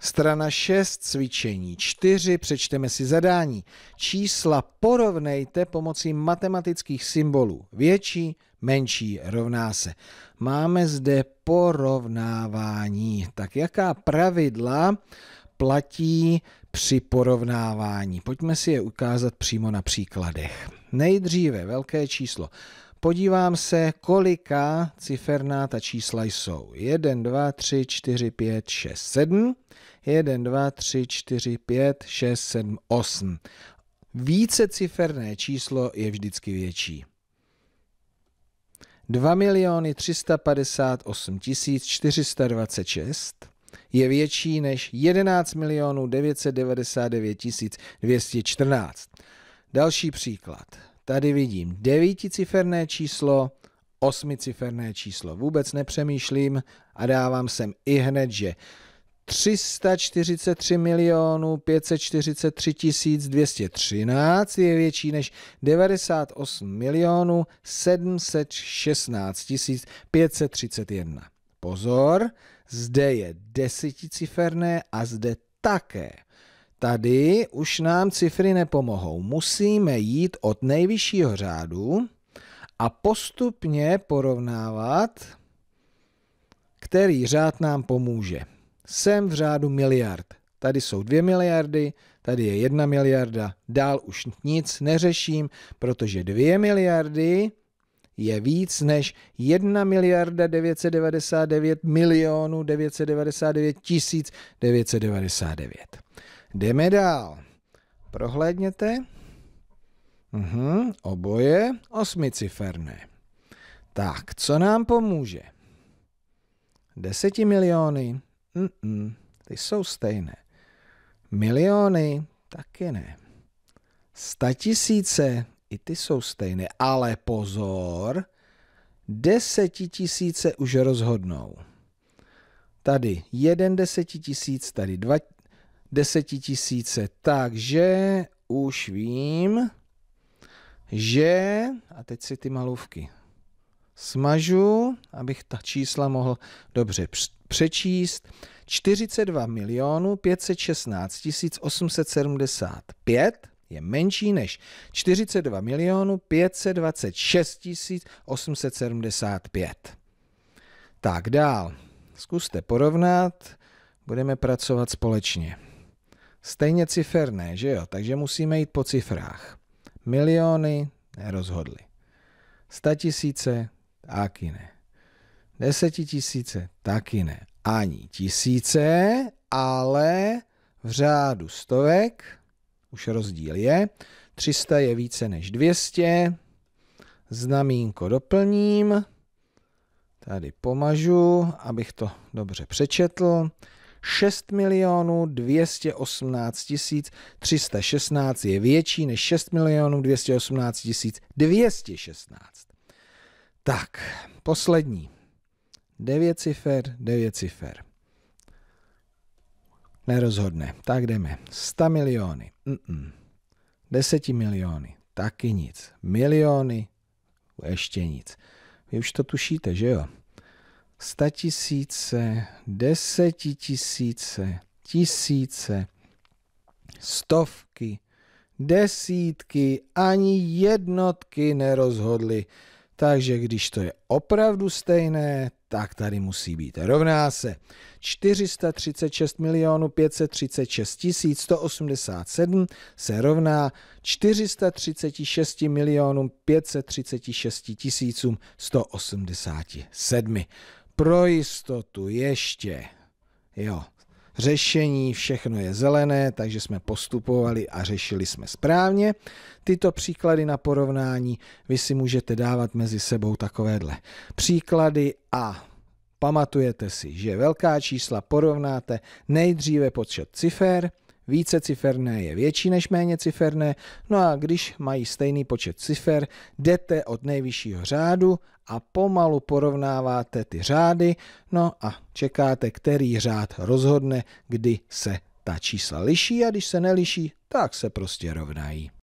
Strana 6, cvičení 4, přečteme si zadání. Čísla porovnejte pomocí matematických symbolů. Větší, menší rovná se. Máme zde porovnávání. Tak jaká pravidla platí při porovnávání? Pojďme si je ukázat přímo na příkladech. Nejdříve velké číslo. Podívám se, kolika ciferná ta čísla jsou. 1, 2, 3, 4, 5, 6, 7. 1, 2, 3, 4, 5, 6, 7, 8. Více ciferné číslo je vždycky větší. 2 miliony 358 426 je větší než 11 milionů 999 214. Další příklad. Tady vidím devíticiferné číslo, osmiciferné číslo. Vůbec nepřemýšlím a dávám sem i hned, že 343 milionů 543 tisíc 213 je větší než 98 milionů 716 tisíc 531. Pozor, zde je desíticiferné a zde také Tady už nám cifry nepomohou. Musíme jít od nejvyššího řádu a postupně porovnávat, který řád nám pomůže. Jsem v řádu miliard. Tady jsou dvě miliardy, tady je jedna miliarda. Dál už nic neřeším, protože dvě miliardy je víc než 1 miliarda 999 milionů 999 tisíc 999. Jdeme dál. Prohlédněte. Uhum, oboje osmiciferné. Tak, co nám pomůže? Deseti miliony? Mm-mm, ty jsou stejné. Miliony? Taky ne. Sta tisíce? I ty jsou stejné. Ale pozor, desetitisíce už rozhodnou. Tady jeden desetitisíc, tady dva 10 desetitisíce. Takže už vím, že... A teď si ty malůvky smažu, abych ta čísla mohl dobře přečíst. 42 milionů 516 875 je menší než 42 milionů 526 875. Tak dál. Zkuste porovnat, budeme pracovat společně stejně ciferné, že jo? Takže musíme jít po cifrách. Miliony rozhodli. Sta tisíce taky ne. Deseti tisíce taky ne. Ani tisíce, ale v řádu stovek, už rozdíl je, 300 je více než 200, znamínko doplním, tady pomažu, abych to dobře přečetl. 6 milionů 218 tisíc 316 je větší než 6 milionů 218 tisíc 216. Tak, poslední. 9 cifer, 9 cifer. Nerozhodne. Tak jdeme. 100 miliony. Mm-mm. 10 miliony. Taky nic. Miliony. Ještě nic. Vy už to tušíte, že jo? statisíce, desetitisíce, tisíce, stovky, desítky, ani jednotky nerozhodly. Takže když to je opravdu stejné, tak tady musí být. Rovná se 436 milionů 536 187 se rovná 436 milionům 536 187 pro jistotu ještě, jo, řešení, všechno je zelené, takže jsme postupovali a řešili jsme správně. Tyto příklady na porovnání vy si můžete dávat mezi sebou takovéhle příklady a pamatujete si, že velká čísla porovnáte nejdříve počet cifer, více ciferné je větší než méně ciferné, no a když mají stejný počet cifer, jdete od nejvyššího řádu a pomalu porovnáváte ty řády, no a čekáte, který řád rozhodne, kdy se ta čísla liší a když se neliší, tak se prostě rovnají.